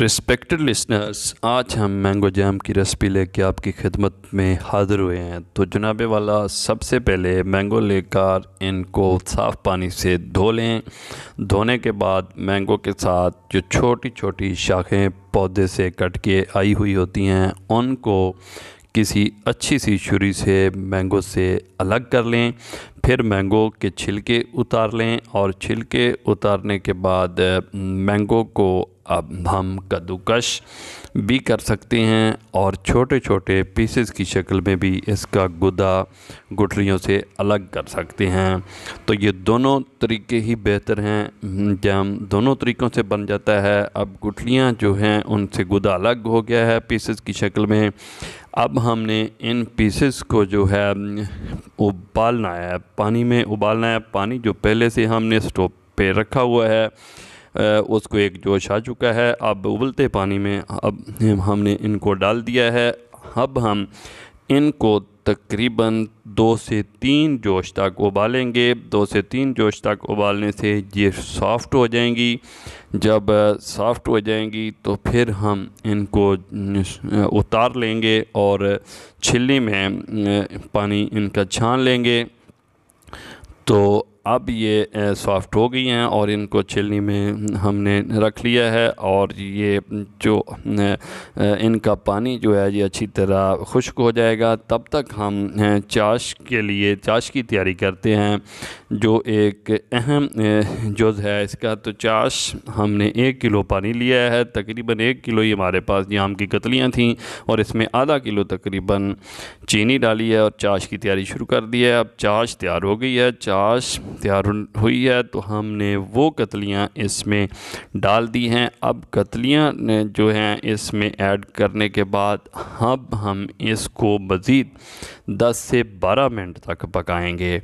respected listeners आज हम mango jam की रेसिपी लेके आपकी खिदमत में हाज़िर हुए हैं तो जनाबे वाला सबसे पहले मैंगो लेकर इनको साफ़ पानी से धो लें धोने के बाद मैंगो के साथ जो छोटी छोटी शाखें पौधे से कट के आई हुई होती हैं उनको किसी अच्छी सी छुरी से मैंगो से अलग कर लें फिर मैंगो के छिलके उतार लें और छिलके उतारने के बाद मैंगो को अब हम कद्दूकश भी कर सकते हैं और छोटे छोटे पीसेस की शक्ल में भी इसका गुदा गुठलियों से अलग कर सकते हैं तो ये दोनों तरीके ही बेहतर हैं जम दोनों तरीक़ों से बन जाता है अब गुठलियाँ जो हैं उनसे गुदा अलग हो गया है पीसेस की शक्ल में अब हमने इन पीसेस को जो है उबालना है पानी में उबालना है पानी जो पहले से हमने स्टोव पे रखा हुआ है उसको एक जोश आ चुका है अब उबलते पानी में अब हमने इनको डाल दिया है अब हम इनको तकरीबन दो से तीन जोश तक उबालेंगे दो से तीन जोश तक उबालने से ये सॉफ़्ट हो जाएंगी जब सॉफ़्ट हो जाएंगी तो फिर हम इनको उतार लेंगे और छिल्ली में पानी इनका छान लेंगे तो अब ये सॉफ़्ट हो गई हैं और इनको छिलनी में हमने रख लिया है और ये जो इनका पानी जो है ये अच्छी तरह खुश्क हो जाएगा तब तक हम चाश के लिए चाश की तैयारी करते हैं जो एक अहम जुज़ है इसका तो चाश हमने एक किलो पानी लिया है तकरीबन एक किलो ही हमारे पास ये आम की कतलियाँ थीं और इसमें आधा किलो तकरीबन चीनी डाली है और चाश की तैयारी शुरू कर दी है अब चाश तैयार हो गई है चाश तैयार हुई है तो हमने वो कतलियाँ इसमें डाल दी हैं अब कतलियाँ ने जो हैं इसमें ऐड करने के बाद अब हम इसको मज़ीद 10 से 12 मिनट तक पकाएंगे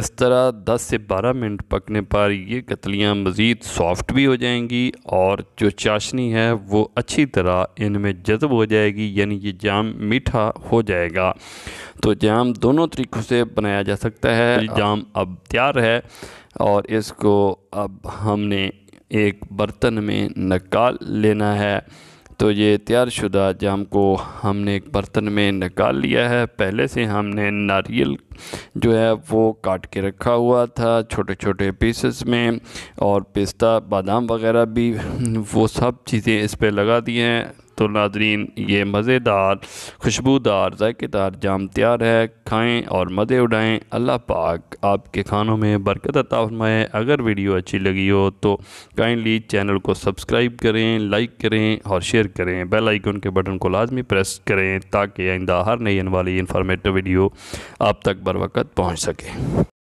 इस तरह 10 से 12 मिनट पकने पर ये कतलियाँ मज़ीद सॉफ्ट भी हो जाएंगी और जो चाशनी है वो अच्छी तरह इनमें जज्ब हो जाएगी यानी ये जाम मीठा हो जाएगा तो जाम दोनों तरीक़ों से बनाया जा सकता है जाम अब तैयार है है और इसको अब हमने एक बर्तन में निकाल लेना है तो ये शुदा जाम को हमने एक बर्तन में निकाल लिया है पहले से हमने नारियल जो है वो काट के रखा हुआ था छोटे छोटे पीसेस में और पिस्ता बादाम वगैरह भी वो सब चीज़ें इस पर लगा दिए हैं तो नादरीन ये मज़ेदार खुशबूदार ज़ायकेदार जाम तैयार है खाएँ और मज़े उड़ाएँ अल्लाह पाक आपके खानों में बरकत अता फरमाए अगर वीडियो अच्छी लगी हो तो काइंडली चैनल को सब्सक्राइब करें लाइक करें और शेयर करें बेल आइकन के बटन को लाजमी प्रेस करें ताकि आइंदा हर नई आने वाली इन्फॉर्मेटिव वीडियो आप तक बर वक्त पहुँच सके